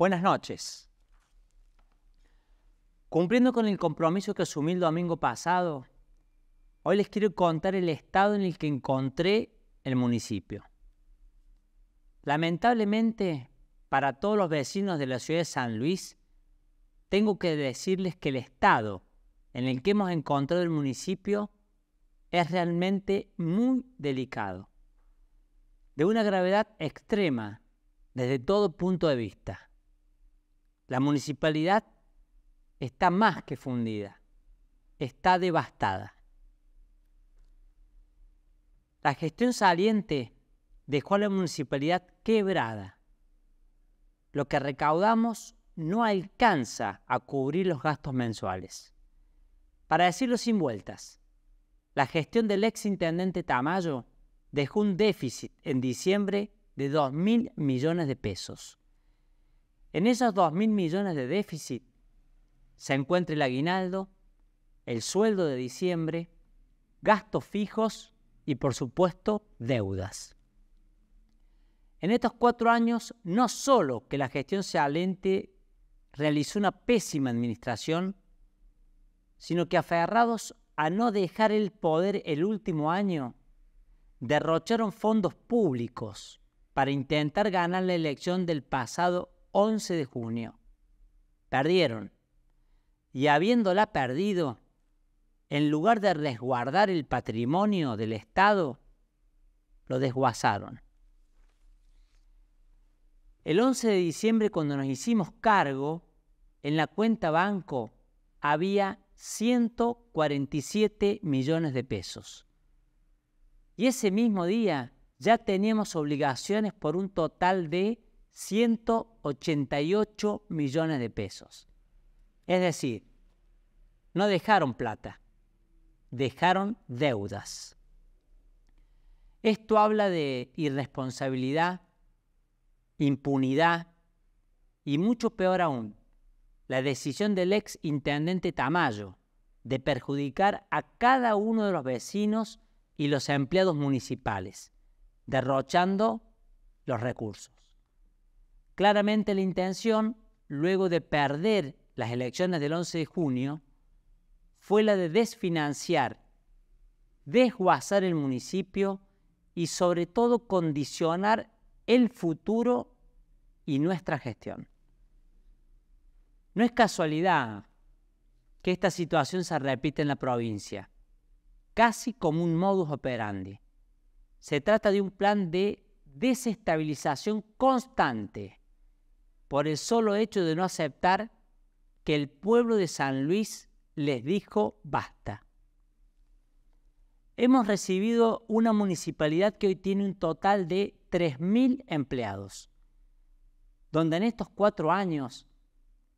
Buenas noches. Cumpliendo con el compromiso que asumí el domingo pasado, hoy les quiero contar el estado en el que encontré el municipio. Lamentablemente, para todos los vecinos de la ciudad de San Luis, tengo que decirles que el estado en el que hemos encontrado el municipio es realmente muy delicado, de una gravedad extrema desde todo punto de vista. La municipalidad está más que fundida, está devastada. La gestión saliente dejó a la municipalidad quebrada. Lo que recaudamos no alcanza a cubrir los gastos mensuales. Para decirlo sin vueltas, la gestión del ex intendente Tamayo dejó un déficit en diciembre de 2.000 millones de pesos en esos 2.000 millones de déficit se encuentra el aguinaldo, el sueldo de diciembre, gastos fijos y por supuesto deudas. En estos cuatro años, no solo que la gestión alente realizó una pésima administración, sino que aferrados a no dejar el poder el último año, derrocharon fondos públicos para intentar ganar la elección del pasado 11 de junio. Perdieron. Y habiéndola perdido, en lugar de resguardar el patrimonio del Estado, lo desguazaron. El 11 de diciembre, cuando nos hicimos cargo, en la cuenta banco había 147 millones de pesos. Y ese mismo día ya teníamos obligaciones por un total de 188 millones de pesos. Es decir, no dejaron plata, dejaron deudas. Esto habla de irresponsabilidad, impunidad y mucho peor aún, la decisión del ex intendente Tamayo de perjudicar a cada uno de los vecinos y los empleados municipales, derrochando los recursos. Claramente la intención, luego de perder las elecciones del 11 de junio, fue la de desfinanciar, desguazar el municipio y sobre todo condicionar el futuro y nuestra gestión. No es casualidad que esta situación se repite en la provincia, casi como un modus operandi. Se trata de un plan de desestabilización constante por el solo hecho de no aceptar que el pueblo de San Luis les dijo basta. Hemos recibido una municipalidad que hoy tiene un total de 3.000 empleados, donde en estos cuatro años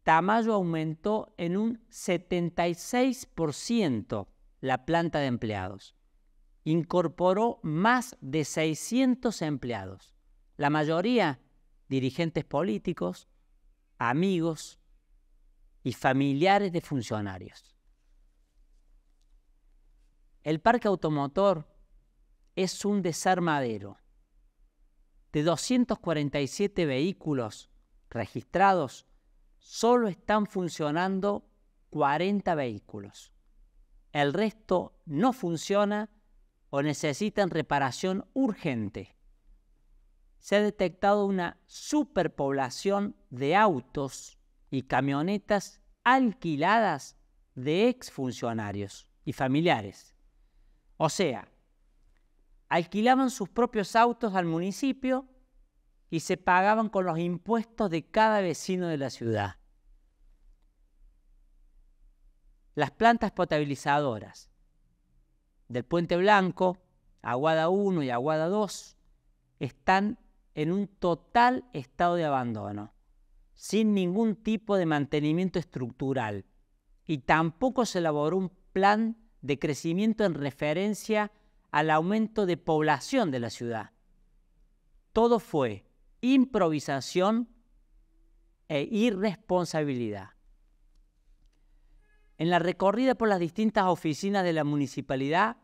Tamayo aumentó en un 76% la planta de empleados. Incorporó más de 600 empleados, la mayoría dirigentes políticos, amigos y familiares de funcionarios. El parque automotor es un desarmadero de 247 vehículos registrados, solo están funcionando 40 vehículos. El resto no funciona o necesitan reparación urgente se ha detectado una superpoblación de autos y camionetas alquiladas de exfuncionarios y familiares. O sea, alquilaban sus propios autos al municipio y se pagaban con los impuestos de cada vecino de la ciudad. Las plantas potabilizadoras del Puente Blanco, Aguada 1 y Aguada 2, están en un total estado de abandono, sin ningún tipo de mantenimiento estructural, y tampoco se elaboró un plan de crecimiento en referencia al aumento de población de la ciudad. Todo fue improvisación e irresponsabilidad. En la recorrida por las distintas oficinas de la municipalidad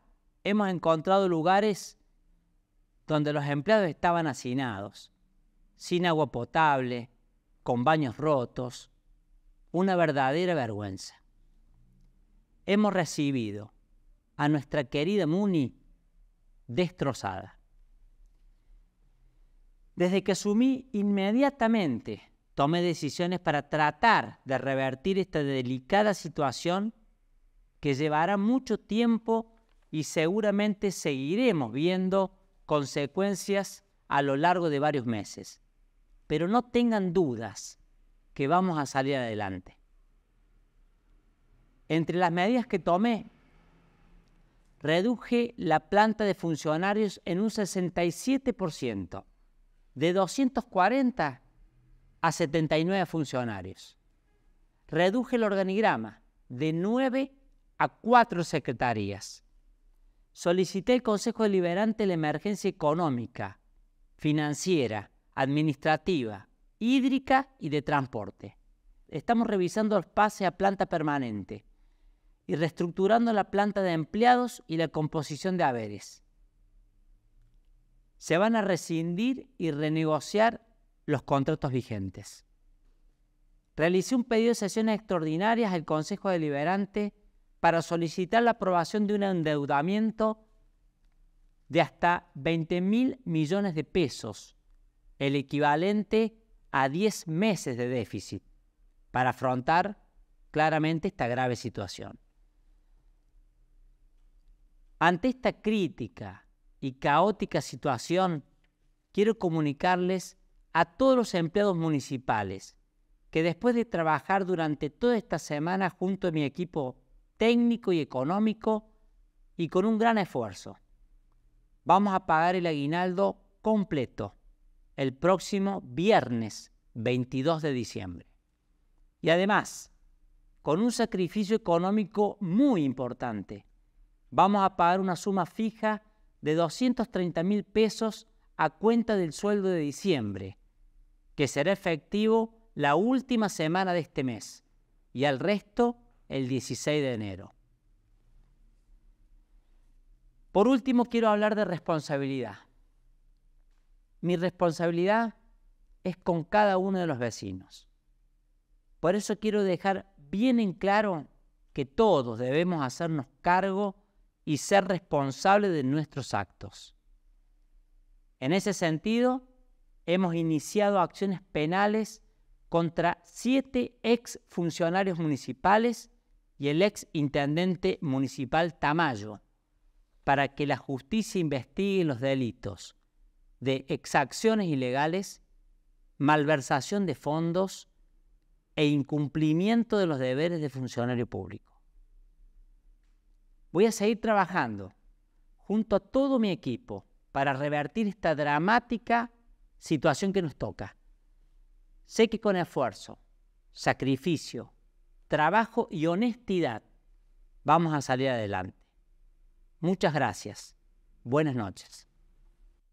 hemos encontrado lugares donde los empleados estaban hacinados, sin agua potable, con baños rotos, una verdadera vergüenza. Hemos recibido a nuestra querida Muni destrozada. Desde que asumí, inmediatamente tomé decisiones para tratar de revertir esta delicada situación que llevará mucho tiempo y seguramente seguiremos viendo consecuencias a lo largo de varios meses. Pero no tengan dudas que vamos a salir adelante. Entre las medidas que tomé, reduje la planta de funcionarios en un 67%, de 240 a 79 funcionarios. Reduje el organigrama de 9 a 4 secretarías solicité al Consejo Deliberante la emergencia económica, financiera, administrativa, hídrica y de transporte. Estamos revisando el pase a planta permanente y reestructurando la planta de empleados y la composición de haberes. Se van a rescindir y renegociar los contratos vigentes. Realicé un pedido de sesiones extraordinarias al Consejo Deliberante para solicitar la aprobación de un endeudamiento de hasta 20 mil millones de pesos, el equivalente a 10 meses de déficit, para afrontar claramente esta grave situación. Ante esta crítica y caótica situación, quiero comunicarles a todos los empleados municipales que después de trabajar durante toda esta semana junto a mi equipo técnico y económico y con un gran esfuerzo. Vamos a pagar el aguinaldo completo el próximo viernes 22 de diciembre. Y además, con un sacrificio económico muy importante, vamos a pagar una suma fija de 230 mil pesos a cuenta del sueldo de diciembre, que será efectivo la última semana de este mes, y al resto el 16 de enero. Por último, quiero hablar de responsabilidad. Mi responsabilidad es con cada uno de los vecinos. Por eso quiero dejar bien en claro que todos debemos hacernos cargo y ser responsables de nuestros actos. En ese sentido, hemos iniciado acciones penales contra siete ex funcionarios municipales y el ex intendente municipal Tamayo para que la justicia investigue los delitos de exacciones ilegales, malversación de fondos e incumplimiento de los deberes de funcionario público. Voy a seguir trabajando junto a todo mi equipo para revertir esta dramática situación que nos toca. Sé que con esfuerzo, sacrificio trabajo y honestidad vamos a salir adelante. Muchas gracias. Buenas noches.